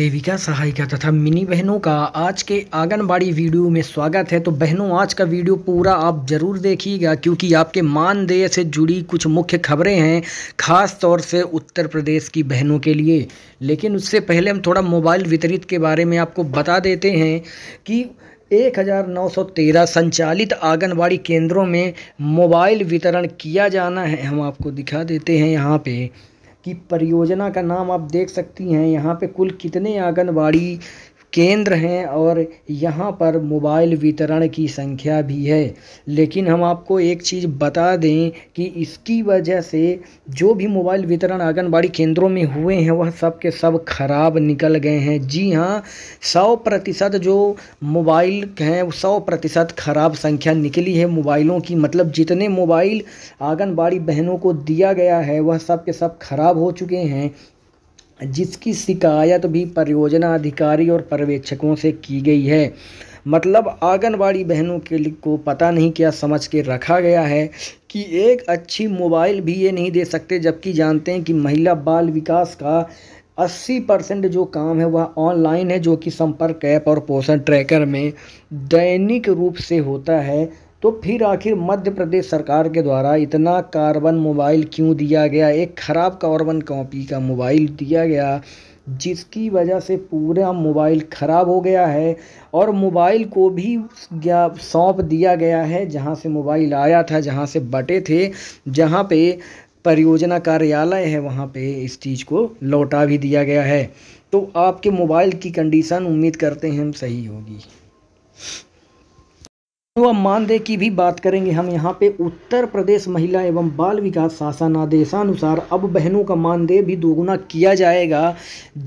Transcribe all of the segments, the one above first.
सेविका सहायिका तथा मिनी बहनों का आज के आंगनबाड़ी वीडियो में स्वागत है तो बहनों आज का वीडियो पूरा आप ज़रूर देखिएगा क्योंकि आपके मानदेय से जुड़ी कुछ मुख्य खबरें हैं खास तौर से उत्तर प्रदेश की बहनों के लिए लेकिन उससे पहले हम थोड़ा मोबाइल वितरित के बारे में आपको बता देते हैं कि 1913 संचालित आंगनबाड़ी केंद्रों में मोबाइल वितरण किया जाना है हम आपको दिखा देते हैं यहाँ पे की परियोजना का नाम आप देख सकती हैं यहाँ पे कुल कितने आंगनबाड़ी केंद्र हैं और यहाँ पर मोबाइल वितरण की संख्या भी है लेकिन हम आपको एक चीज़ बता दें कि इसकी वजह से जो भी मोबाइल वितरण आंगनबाड़ी केंद्रों में हुए हैं वह सब के सब खराब निकल गए हैं जी हाँ सौ प्रतिशत जो मोबाइल हैं सौ प्रतिशत खराब संख्या निकली है मोबाइलों की मतलब जितने मोबाइल आंगनबाड़ी बहनों को दिया गया है वह सब के सब खराब हो चुके हैं जिसकी शिकायत भी परियोजना अधिकारी और पर्यवेक्षकों से की गई है मतलब आंगनबाड़ी बहनों के को पता नहीं क्या समझ के रखा गया है कि एक अच्छी मोबाइल भी ये नहीं दे सकते जबकि जानते हैं कि महिला बाल विकास का 80 परसेंट जो काम है वह ऑनलाइन है जो कि संपर्क ऐप और पोषण ट्रैकर में दैनिक रूप से होता है तो फिर आखिर मध्य प्रदेश सरकार के द्वारा इतना कार्बन मोबाइल क्यों दिया गया एक ख़राब कार्बन कॉपी का मोबाइल दिया गया जिसकी वजह से पूरा मोबाइल ख़राब हो गया है और मोबाइल को भी सौंप दिया गया है जहाँ से मोबाइल आया था जहाँ से बटे थे जहाँ पे परियोजना कार्यालय है वहाँ पे इस चीज़ को लौटा भी दिया गया है तो आपके मोबाइल की कंडीशन उम्मीद करते हैं हम सही होगी युवा मानदेय की भी बात करेंगे हम यहाँ पे उत्तर प्रदेश महिला एवं बाल विकास शासनादेशानुसार अब बहनों का मानदेय भी दोगुना किया जाएगा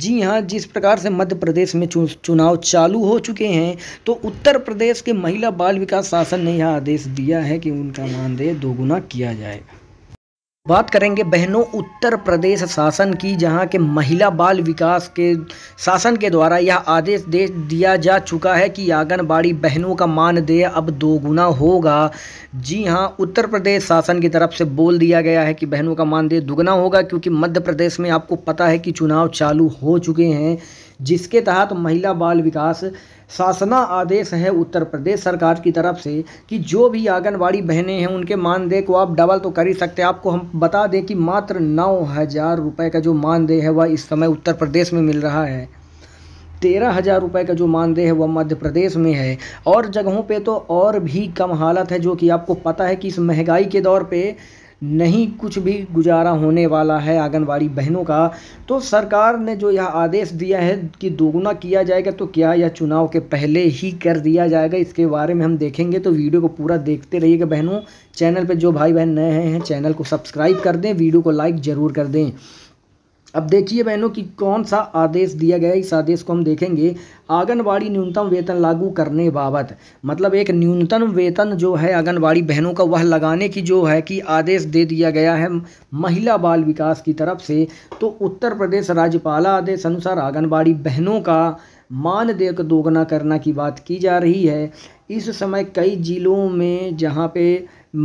जी हाँ जिस प्रकार से मध्य प्रदेश में चुनाव चालू हो चुके हैं तो उत्तर प्रदेश के महिला बाल विकास शासन ने यह आदेश दिया है कि उनका मानदेय दोगुना किया जाएगा बात करेंगे बहनों उत्तर प्रदेश शासन की जहां के महिला बाल विकास के शासन के द्वारा यह आदेश दे दिया जा चुका है कि आंगनबाड़ी बहनों का मानदेय अब दोगुना होगा जी हां उत्तर प्रदेश शासन की तरफ से बोल दिया गया है कि बहनों का मानदेय दोगुना होगा क्योंकि मध्य प्रदेश में आपको पता है कि चुनाव चालू हो चुके हैं जिसके तहत महिला बाल विकास शासना आदेश है उत्तर प्रदेश सरकार की तरफ से कि जो भी आंगनबाड़ी बहनें हैं उनके मानदेय को आप डबल तो कर ही सकते हैं आपको हम बता दें कि मात्र नौ हज़ार रुपये का जो मानदेय है वह इस समय उत्तर प्रदेश में मिल रहा है तेरह हज़ार रुपये का जो मानदेय है वह मध्य प्रदेश में है और जगहों पे तो और भी कम हालत है जो कि आपको पता है कि इस महंगाई के दौर पर नहीं कुछ भी गुजारा होने वाला है आंगनबाड़ी बहनों का तो सरकार ने जो यह आदेश दिया है कि दोगुना किया जाएगा तो क्या यह चुनाव के पहले ही कर दिया जाएगा इसके बारे में हम देखेंगे तो वीडियो को पूरा देखते रहिएगा बहनों चैनल पर जो भाई बहन नए हैं चैनल को सब्सक्राइब कर दें वीडियो को लाइक ज़रूर कर दें अब देखिए बहनों कि कौन सा आदेश दिया गया इस आदेश को हम देखेंगे आंगनबाड़ी न्यूनतम वेतन लागू करने बाबत मतलब एक न्यूनतम वेतन जो है आंगनबाड़ी बहनों का वह लगाने की जो है कि आदेश दे दिया गया है महिला बाल विकास की तरफ से तो उत्तर प्रदेश राज्यपाल आदेश अनुसार आंगनबाड़ी बहनों का मानदेय को दोगुना करना की बात की जा रही है इस समय कई जिलों में जहाँ पे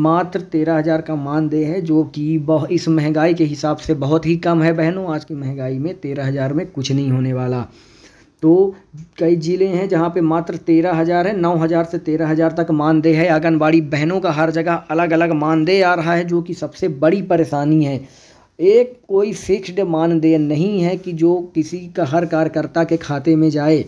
मात्र तेरह हज़ार का मानदेय है जो कि बहुत इस महंगाई के हिसाब से बहुत ही कम है बहनों आज की महंगाई में तेरह हज़ार में कुछ नहीं होने वाला तो कई ज़िले हैं जहाँ पे मात्र तेरह हज़ार है नौ हज़ार से तेरह हज़ार तक मानदेय है आंगनबाड़ी बहनों का हर जगह अलग अलग मानदेय आ रहा है जो कि सबसे बड़ी परेशानी है एक कोई फिक्स्ड मानदेय नहीं है कि जो किसी का हर कार्यकर्ता के खाते में जाए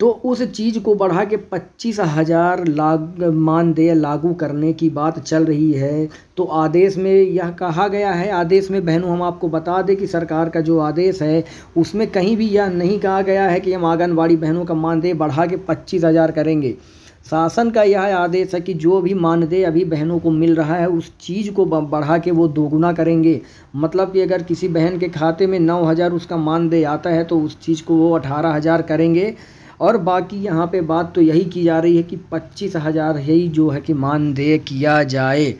तो उस चीज़ को बढ़ा के पच्चीस हज़ार लाग मानदेय लागू करने की बात चल रही है तो आदेश में यह कहा गया है आदेश में बहनों हम आपको बता दें कि सरकार का जो आदेश है उसमें कहीं भी यह नहीं कहा गया है कि हम आंगनबाड़ी बहनों का मानदेय बढ़ा के पच्चीस हज़ार करेंगे शासन का यह आदेश है कि जो भी मानदेय अभी बहनों को मिल रहा है उस चीज़ को बढ़ा के वो दोगुना करेंगे मतलब कि अगर किसी बहन के खाते में नौ हज़ार उसका मानदेय आता है तो उस चीज़ को वो अठारह हज़ार करेंगे और बाकी यहाँ पे बात तो यही की जा रही है कि पच्चीस हज़ार ही जो है कि मानदेय किया जाए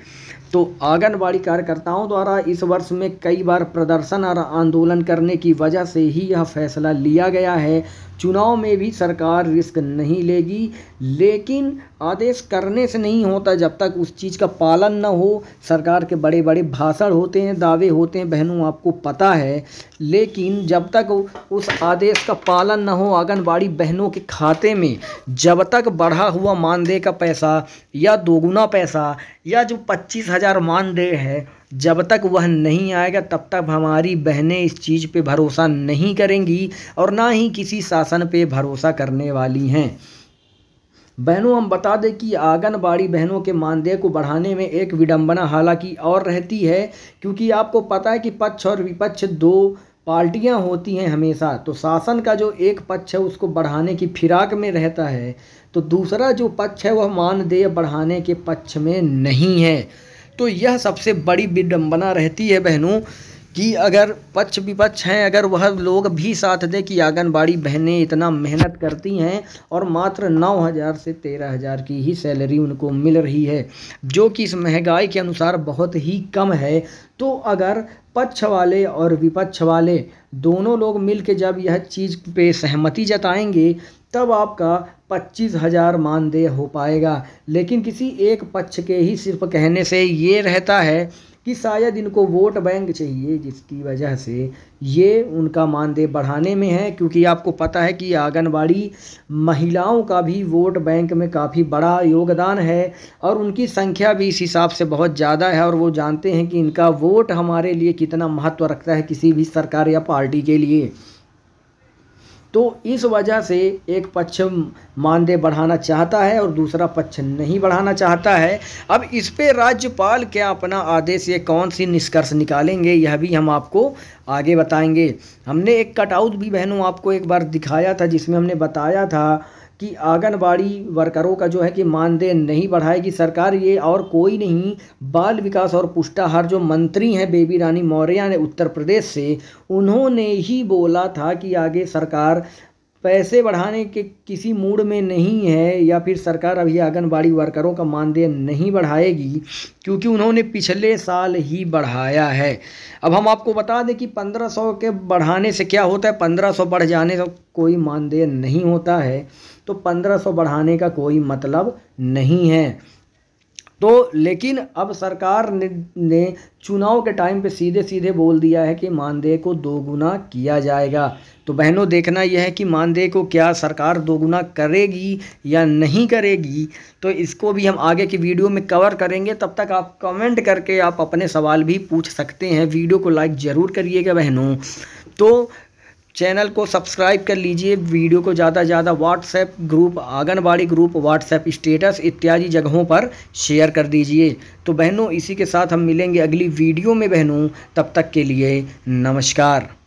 तो आंगनबाड़ी कार्यकर्ताओं द्वारा इस वर्ष में कई बार प्रदर्शन और आंदोलन करने की वजह से ही यह फैसला लिया गया है चुनाव में भी सरकार रिस्क नहीं लेगी लेकिन आदेश करने से नहीं होता जब तक उस चीज़ का पालन न हो सरकार के बड़े बड़े भाषण होते हैं दावे होते हैं बहनों आपको पता है लेकिन जब तक उस आदेश का पालन न हो आंगनबाड़ी बहनों के खाते में जब तक बढ़ा हुआ मानदेय का पैसा या दोगुना पैसा या जो पच्चीस हज़ार मानदेय है जब तक वह नहीं आएगा तब तक हमारी बहनें इस चीज़ पे भरोसा नहीं करेंगी और ना ही किसी शासन पे भरोसा करने वाली हैं बहनों हम बता दें कि आंगनबाड़ी बहनों के मानदेय को बढ़ाने में एक विडंबना हालांकि और रहती है क्योंकि आपको पता है कि पक्ष और विपक्ष दो पार्टियां होती हैं हमेशा तो शासन का जो एक पक्ष है उसको बढ़ाने की फिराक में रहता है तो दूसरा जो पक्ष है वह मानदेय बढ़ाने के पक्ष में नहीं है तो यह सबसे बड़ी विडम्बना रहती है बहनों कि अगर पक्ष विपक्ष हैं अगर वह लोग भी साथ दें कि आंगनबाड़ी बहनें इतना मेहनत करती हैं और मात्र नौ हज़ार से तेरह हज़ार की ही सैलरी उनको मिल रही है जो कि इस महंगाई के अनुसार बहुत ही कम है तो अगर पक्ष वाले और विपक्ष वाले दोनों लोग मिल के जब यह चीज़ पे सहमति जताएंगे तब आपका पच्चीस हज़ार मानदेय हो पाएगा लेकिन किसी एक पक्ष के ही सिर्फ कहने से ये रहता है कि शायद इनको वोट बैंक चाहिए जिसकी वजह से ये उनका मानदेय बढ़ाने में है क्योंकि आपको पता है कि आंगनबाड़ी महिलाओं का भी वोट बैंक में काफ़ी बड़ा योगदान है और उनकी संख्या भी इस हिसाब से बहुत ज़्यादा है और वो जानते हैं कि इनका वोट हमारे लिए कितना महत्व रखता है किसी भी सरकार या पार्टी के लिए तो इस वजह से एक पक्ष मानदेय बढ़ाना चाहता है और दूसरा पक्ष नहीं बढ़ाना चाहता है अब इस पर राज्यपाल क्या अपना आदेश या कौन सी निष्कर्ष निकालेंगे यह भी हम आपको आगे बताएंगे हमने एक कटआउट भी बहनों आपको एक बार दिखाया था जिसमें हमने बताया था कि आंगनबाड़ी वर्करों का जो है कि मानदेय नहीं बढ़ाएगी सरकार ये और कोई नहीं बाल विकास और पुष्टाहार जो मंत्री हैं बेबी रानी मौर्य ने उत्तर प्रदेश से उन्होंने ही बोला था कि आगे सरकार पैसे बढ़ाने के किसी मूड में नहीं है या फिर सरकार अभी आंगनबाड़ी वर्करों का मानदेय नहीं बढ़ाएगी क्योंकि उन्होंने पिछले साल ही बढ़ाया है अब हम आपको बता दें कि 1500 के बढ़ाने से क्या होता है 1500 बढ़ जाने से कोई मानदेय नहीं होता है तो 1500 बढ़ाने का कोई मतलब नहीं है तो लेकिन अब सरकार ने, ने चुनाव के टाइम पे सीधे सीधे बोल दिया है कि मानदेय को दोगुना किया जाएगा तो बहनों देखना यह है कि मानदेय को क्या सरकार दोगुना करेगी या नहीं करेगी तो इसको भी हम आगे की वीडियो में कवर करेंगे तब तक आप कमेंट करके आप अपने सवाल भी पूछ सकते हैं वीडियो को लाइक ज़रूर करिएगा बहनों तो चैनल को सब्सक्राइब कर लीजिए वीडियो को ज़्यादा से ज़्यादा WhatsApp group Anganwadi group WhatsApp status इत्यादि जगहों पर शेयर कर दीजिए तो बहनों इसी के साथ हम मिलेंगे अगली वीडियो में बहनों तब तक के लिए नमस्कार